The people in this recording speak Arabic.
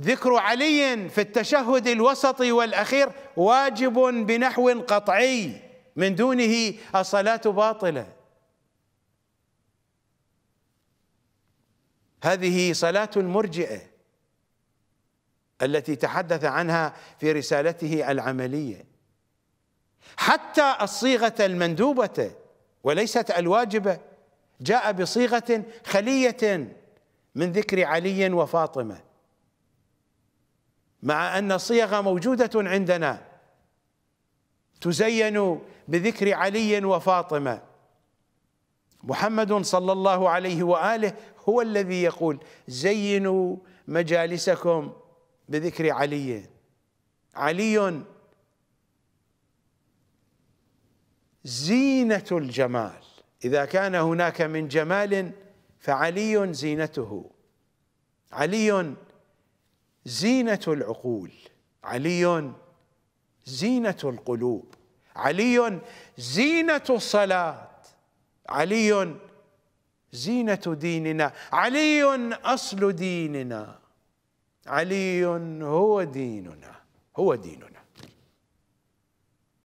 ذكر علي في التشهد الوسطي والاخير واجب بنحو قطعي من دونه الصلاه باطله هذه صلاه المرجئه التي تحدث عنها في رسالته العمليه حتى الصيغه المندوبه وليست الواجبه جاء بصيغه خليه من ذكر علي وفاطمه مع أن الصيغه موجودة عندنا تزين بذكر علي وفاطمة محمد صلى الله عليه وآله هو الذي يقول زينوا مجالسكم بذكر علي علي زينة الجمال إذا كان هناك من جمال فعلي زينته علي زينة العقول علي زينة القلوب علي زينة الصلاة علي زينة ديننا علي أصل ديننا علي هو ديننا هو ديننا